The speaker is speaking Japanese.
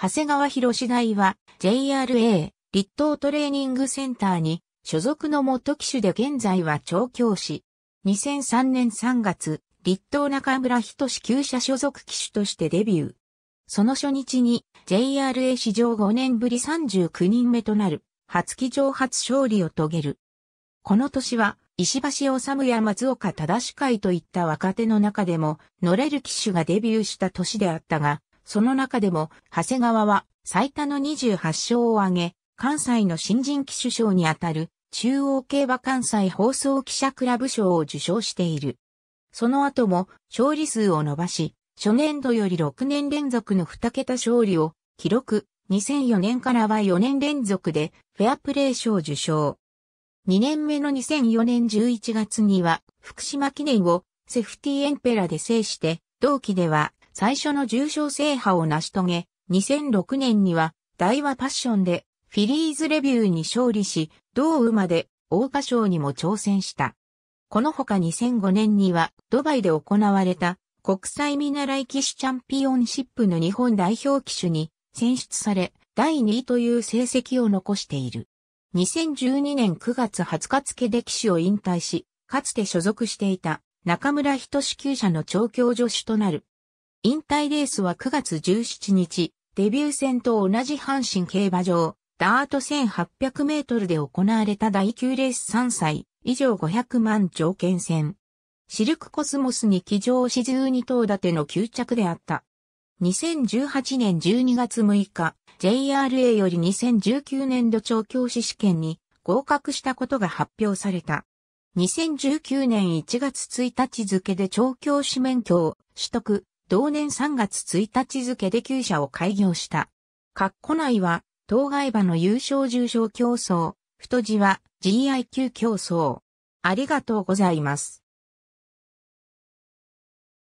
長谷川博士大は JRA 立東トレーニングセンターに所属の元機種で現在は調教師。2003年3月、立東中村人志旧社所属機種としてデビュー。その初日に JRA 史上5年ぶり39人目となる初騎乗初勝利を遂げる。この年は石橋治や松岡忠司会といった若手の中でも乗れる機種がデビューした年であったが、その中でも、長谷川は最多の28勝を挙げ、関西の新人機首賞にあたる中央競馬関西放送記者クラブ賞を受賞している。その後も勝利数を伸ばし、初年度より6年連続の2桁勝利を記録、2004年からは4年連続でフェアプレー賞受賞。2年目の2004年11月には福島記念をセフティエンペラで制して、同期では最初の重賞制覇を成し遂げ、2006年には、大和パッションで、フィリーズレビューに勝利し、同馬で、桜花賞にも挑戦した。このほか2005年には、ドバイで行われた、国際見習い騎手チャンピオンシップの日本代表騎手に選出され、第2位という成績を残している。2012年9月20日付で騎手を引退し、かつて所属していた中村人志級者の調教助手となる引退レースは9月17日、デビュー戦と同じ阪神競馬場、ダート1800メートルで行われた第9レース3歳、以上500万条件戦。シルクコスモスに騎乗し12頭立ての9着であった。2018年12月6日、JRA より2019年度調教師試験に合格したことが発表された。2019年1月1日付で調教師免許を取得、同年3月1日付で旧社を開業した。括弧内は、当該馬の優勝重賞競争、太字は GIQ 競争。ありがとうございます。